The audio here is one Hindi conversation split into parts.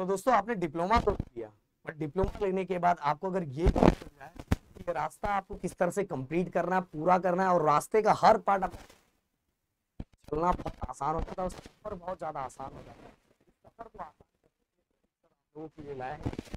सो दोस्तों आपने डिप्लोमा तो किया बट डिप्लोमा लेने के बाद आपको अगर ये कि रास्ता आपको किस तरह से कंप्लीट करना है पूरा करना है और रास्ते का हर पार्ट आपको चलना बहुत आसान होता था है सफर बहुत ज़्यादा आसान हो जाता है सफर को आसान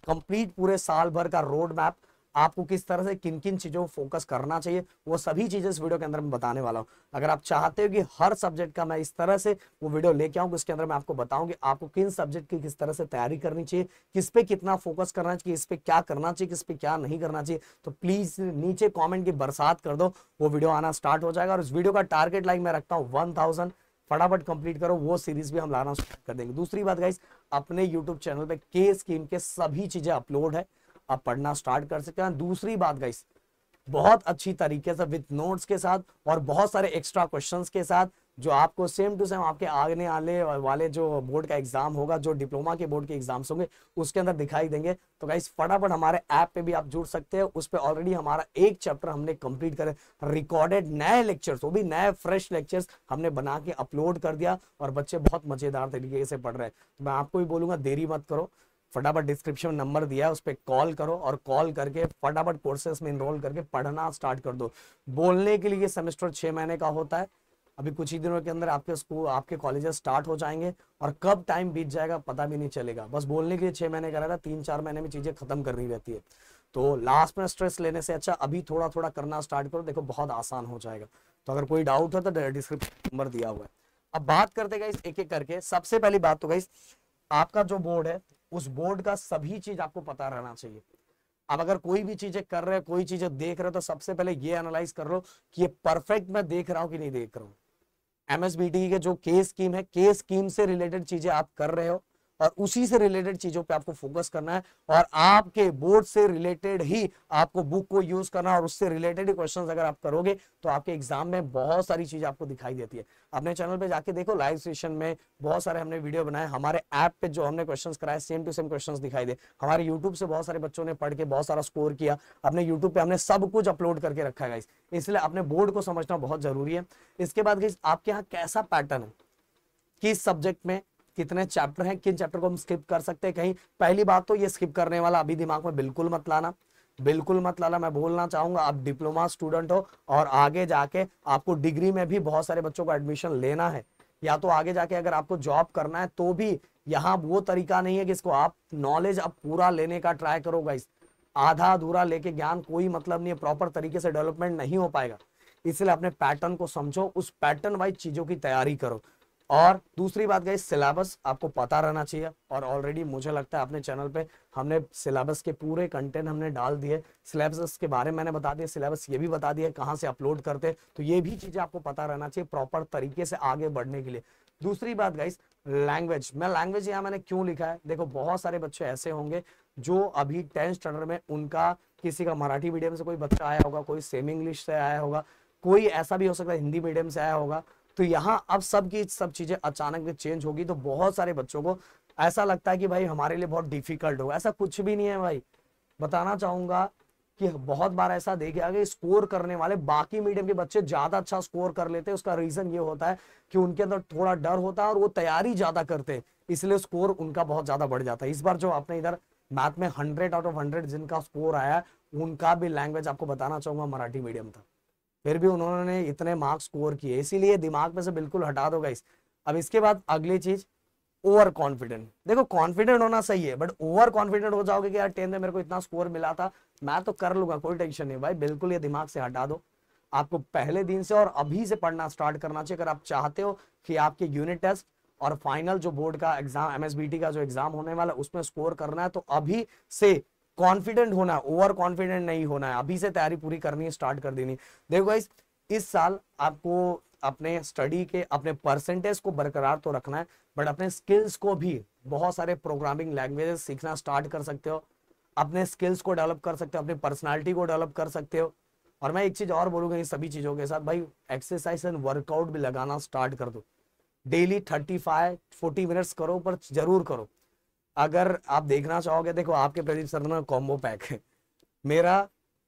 कंप्लीट पूरे साल भर का रोड मैप आपको किस तरह से किन किन चीज़ों फोकस करना चाहिए वो सभी चीज़ें इस वीडियो के अंदर मैं बताने वाला हूँ अगर आप चाहते हो कि हर सब्जेक्ट का मैं इस तरह से वो वीडियो लेके आऊँ उसके अंदर मैं आपको बताऊंगी आपको किन सब्जेक्ट की किस तरह से तैयारी करनी चाहिए किस पे कितना फोकस करना चाहिए इस पे क्या करना चाहिए किस पे क्या नहीं करना चाहिए तो प्लीज़ नीचे कॉमेंट की बरसात कर दो वो वीडियो आना स्टार्ट हो जाएगा और उस वीडियो का टारगेट लाइक मैं रखता हूँ वन फटाफट कंप्लीट करो वो सीरीज भी हम लाना स्टार्ट कर देंगे दूसरी बात गाइस अपने यूट्यूब चैनल पे के स्कीम के सभी चीजें अपलोड है आप पढ़ना स्टार्ट कर सकते हैं दूसरी बात गाइस बहुत अच्छी तरीके से विद नोट्स के साथ और बहुत सारे एक्स्ट्रा क्वेश्चंस के साथ जो आपको सेम टू सेम आपके आगने आने वाले जो बोर्ड का एग्जाम होगा जो डिप्लोमा के बोर्ड के एग्जाम्स होंगे उसके अंदर दिखाई देंगे तो गाइस फटाफट हमारे ऐप पे भी आप जुड़ सकते हैं उस पर ऑलरेडी हमारा एक चैप्टर हमने कंप्लीट करे रिकॉर्डेड नए लेक्चर्स वो भी नए फ्रेश लेक्चर्स हमने बना के अपलोड कर दिया और बच्चे बहुत मजेदार तरीके से पढ़ रहे हैं तो मैं आपको भी बोलूंगा देरी मत करो फटाफट डिस्क्रिप्शन नंबर दिया है उस पर कॉल करो और कॉल करके फटाफट कोर्सेस में इनरोल करके पढ़ना स्टार्ट कर दो बोलने के लिए सेमेस्टर छः महीने का होता है अभी कुछ ही दिनों के अंदर आपके स्कूल आपके कॉलेजेस स्टार्ट हो जाएंगे और कब टाइम बीत जाएगा पता भी नहीं चलेगा बस बोलने के लिए छः महीने का रहता है तीन चार महीने में चीज़ें खत्म करनी रहती है तो लास्ट में स्ट्रेस लेने से अच्छा अभी थोड़ा थोड़ा करना स्टार्ट करो देखो बहुत आसान हो जाएगा तो अगर कोई डाउट हो तो डिस्क्रिप्शन नंबर दिया हुआ है अब बात करते गई एक एक करके सबसे पहली बात तो गई आपका जो बोर्ड है उस बोर्ड का सभी चीज आपको पता रहना चाहिए अब अगर कोई भी चीजें कर रहे कोई चीजें देख रहे हो तो सबसे पहले ये एनालाइज कर लो कि ये परफेक्ट मैं देख रहा हूं कि नहीं देख रहा हूं एमएसबीटी e के जो के स्कीम है के स्कीम से रिलेटेड चीजें आप कर रहे हो और उसी से रिलेटेड चीजों पे आपको फोकस करना है और आपके बोर्ड से रिलेटेड ही आपको बुक को यूज करना और उससे रिलेटेड ही क्वेश्चन अगर आप करोगे तो आपके एग्जाम में बहुत सारी चीज आपको दिखाई देती है अपने चैनल पे जाके देखो लाइव सेशन में बहुत सारे हमने वीडियो बनाए हमारे ऐप पे जो हमने क्वेश्चन कराए सेम टू सेम क्वेश्चन दिखाई दे हमारे यूट्यूब से बहुत सारे बच्चों ने पढ़ के बहुत सारा स्कोर किया अपने यूट्यूब पे हमने सब कुछ अपलोड करके रखा है इसलिए अपने बोर्ड को समझना बहुत जरूरी है इसके बाद आपके यहाँ कैसा पैटर्न है किस सब्जेक्ट में कितने चैप्टर हैं किन चैप्टर को हम स्किप कर सकते हैं कहीं पहली बात तो ये स्किप करने वाला अभी दिमाग में बिल्कुल मत लाना बिल्कुल मत लाना मैं बोलना चाहूंगा आप डिप्लोमा स्टूडेंट हो और आगे जाके आपको डिग्री में भी बहुत सारे बच्चों को एडमिशन लेना है या तो आगे जाके अगर आपको जॉब करना है तो भी यहाँ वो तरीका नहीं है कि इसको आप नॉलेज अब पूरा लेने का ट्राई करो गाइस आधा अधूरा लेके ज्ञान कोई मतलब नहीं है प्रॉपर तरीके से डेवलपमेंट नहीं हो पाएगा इसलिए अपने पैटर्न को समझो उस पैटर्न वाइज चीजों की तैयारी करो और दूसरी बात गई सिलेबस आपको पता रहना चाहिए और ऑलरेडी मुझे लगता है अपने चैनल पे हमने सिलेबस के पूरे कंटेंट हमने डाल दिए सिलेबस के बारे में मैंने बता दिया सिलेबस ये भी बता दिया कहाँ से अपलोड करते तो ये भी चीज़ें आपको पता रहना चाहिए प्रॉपर तरीके से आगे बढ़ने के लिए दूसरी बात गई लैंग्वेज मैं लैंग्वेज यहाँ मैंने क्यों लिखा है देखो बहुत सारे बच्चे ऐसे होंगे जो अभी टेंथ स्टैंडर्ड में उनका किसी का मराठी मीडियम से कोई बच्चा आया होगा कोई सेम इंग्लिश से आया होगा कोई ऐसा भी हो सकता है हिंदी मीडियम से आया होगा तो यहाँ अब सब की सब चीजें अचानक चेंज होगी तो बहुत सारे बच्चों को ऐसा लगता है कि भाई हमारे लिए बहुत डिफिकल्ट होगा ऐसा कुछ भी नहीं है भाई बताना चाहूंगा कि बहुत बार ऐसा देखे आगे स्कोर करने वाले बाकी मीडियम के बच्चे ज्यादा अच्छा स्कोर कर लेते हैं उसका रीजन ये होता है कि उनके अंदर थोड़ा डर होता है और वो तैयारी ज्यादा करते हैं इसलिए स्कोर उनका बहुत ज्यादा बढ़ जाता है इस बार जो आपने इधर मैथ में हंड्रेड आउट ऑफ हंड्रेड जिनका स्कोर आया उनका भी लैंग्वेज आपको बताना चाहूंगा मराठी मीडियम था फिर भी उन्होंने इतने मार्क्स स्कोर किए इसीलिए दिमाग में से बिल्कुल हटा दो गाइस अब इसके बाद अगली चीज ओवर कॉन्फिडेंट देखो कॉन्फिडेंट होना सही है बट ओवर कॉन्फिडेंट हो जाओगे कि यार टेंथ में मेरे को इतना स्कोर मिला था मैं तो कर लूंगा कोई टेंशन नहीं भाई बिल्कुल ये दिमाग से हटा दो आपको पहले दिन से और अभी से पढ़ना स्टार्ट करना चाहिए अगर आप चाहते हो कि आपके यूनिट टेस्ट और फाइनल जो बोर्ड का एग्जाम एमएसबीटी का जो एग्जाम होने वाला है उसमें स्कोर करना है तो अभी से कॉन्फिडेंट होना है ओवर कॉन्फिडेंट नहीं होना है अभी से तैयारी पूरी करनी है स्टार्ट कर देनी देखो गाइस इस साल आपको अपने स्टडी के अपने परसेंटेज को बरकरार तो रखना है बट अपने स्किल्स को भी बहुत सारे प्रोग्रामिंग लैंग्वेजेस सीखना स्टार्ट कर सकते हो अपने स्किल्स को डेवलप कर सकते हो अपनी पर्सनैलिटी को डेवलप कर सकते हो और मैं एक चीज और बोलूंगा इन सभी चीजों के साथ भाई एक्सरसाइज एंड वर्कआउट भी लगाना स्टार्ट कर दो daily thirty five forty minutes करो पर जरूर करो अगर आप देखना चाहोगे देखो आपके प्रदीप सरना कॉम्बो पैक है मेरा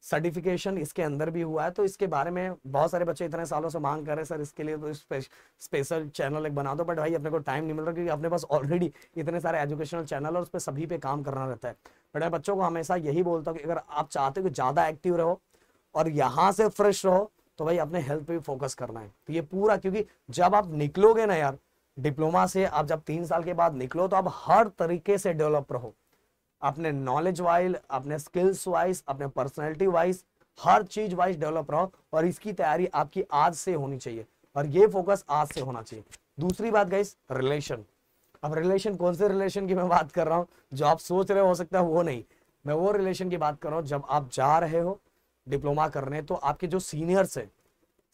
सर्टिफिकेशन इसके अंदर भी हुआ है तो इसके बारे में बहुत सारे बच्चे इतने सालों से मांग कर रहे हैं सर इसके लिए तो स्पेशल चैनल एक बना दो बट भाई अपने को टाइम नहीं मिल रहा क्योंकि अपने पास ऑलरेडी इतने सारे एजुकेशनल चैनल और उस पर सभी पे काम करना रहता है बट मैं बच्चों को हमेशा यही बोलता हूँ कि अगर आप चाहते हो कि ज़्यादा एक्टिव रहो और यहाँ से फ्रेश रहो तो भाई अपने हेल्थ पे भी फोकस करना है तो ये पूरा क्योंकि जब आप निकलोगे ना यार डिप्लोमा से आप जब तीन साल के बाद निकलो तो आप हर तरीके से डेवलप रहो अपने नॉलेज वाइज अपने स्किल्स वाइज अपने पर्सनैलिटी वाइज हर चीज वाइज डेवलप रहो और इसकी तैयारी आपकी आज से होनी चाहिए और ये फोकस आज से होना चाहिए दूसरी बात गई रिलेशन अब रिलेशन कौन से रिलेशन की मैं बात कर रहा हूँ जो आप सोच रहे हो सकता है वो नहीं मैं वो रिलेशन की बात कर रहा हूँ जब आप जा रहे हो डिप्लोमा करने तो आपके जो सीनियर्स हैं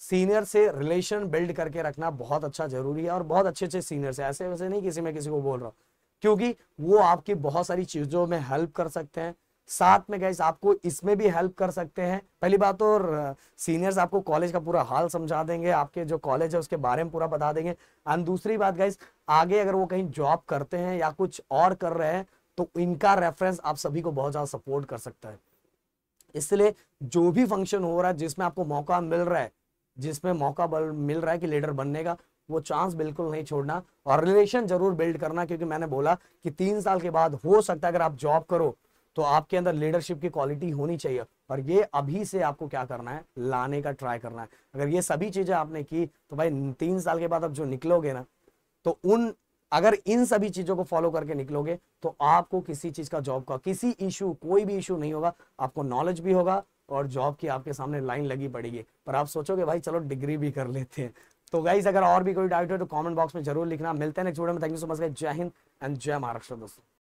सीनियर से रिलेशन बिल्ड करके रखना बहुत अच्छा जरूरी है और बहुत अच्छे अच्छे सीनियर से ऐसे वैसे नहीं किसी में किसी को बोल रहा हूँ क्योंकि वो आपकी बहुत सारी चीज़ों में हेल्प कर सकते हैं साथ में गैस आपको इसमें भी हेल्प कर सकते हैं पहली बात तो सीनियर्स आपको कॉलेज का पूरा हाल समझा देंगे आपके जो कॉलेज है उसके बारे में पूरा बता देंगे एंड दूसरी बात गैस आगे अगर वो कहीं जॉब करते हैं या कुछ और कर रहे हैं तो इनका रेफरेंस आप सभी को बहुत ज़्यादा सपोर्ट कर सकता है इसलिए जो भी फंक्शन हो रहा है जिसमें आपको मौका मिल रहा है जिसमें मौका बल मिल रहा है कि लीडर बनने का वो चांस बिल्कुल नहीं छोड़ना और रिलेशन जरूर बिल्ड करना क्योंकि मैंने बोला कि तीन साल के बाद हो सकता है अगर आप जॉब करो तो आपके अंदर लीडरशिप की क्वालिटी होनी चाहिए और ये अभी से आपको क्या करना है लाने का ट्राई करना है अगर ये सभी चीजें आपने की तो भाई तीन साल के बाद आप जो निकलोगे ना तो उन अगर इन सभी चीजों को फॉलो करके निकलोगे तो आपको किसी चीज का जॉब का किसी इशू कोई भी इशू नहीं होगा आपको नॉलेज भी होगा और जॉब की आपके सामने लाइन लगी पड़ेगी पर आप सोचोगे भाई चलो डिग्री भी कर लेते हैं तो गाइज अगर और भी कोई डाउट है तो कमेंट बॉक्स में जरूर लिखना मिलते हैं नेक्स्ट वीडियो में thank you so much guys जय हिंद एंड जय महाराष्ट्र दोस्तों